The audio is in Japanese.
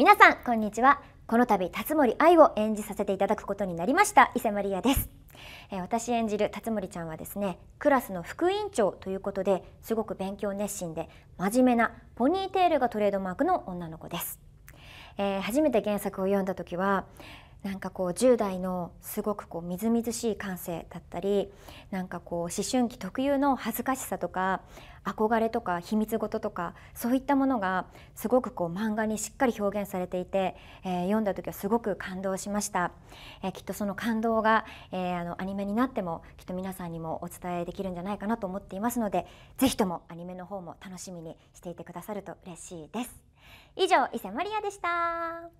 皆さんこんにちはこの度辰森愛を演じさせていただくことになりました伊勢マリアですえー、私演じる辰森ちゃんはですねクラスの副委員長ということですごく勉強熱心で真面目なポニーテールがトレードマークの女の子です、えー、初めて原作を読んだ時はなんかこう10代のすごくこうみずみずしい感性だったりなんかこう思春期特有の恥ずかしさとか憧れとか秘密事とかそういったものがすごくこう漫画にしっかり表現されていて、えー、読んだ時はすごく感動しました、えー、きっとその感動が、えー、あのアニメになってもきっと皆さんにもお伝えできるんじゃないかなと思っていますので是非ともアニメの方も楽しみにしていてくださると嬉しいです以上伊勢マリアでした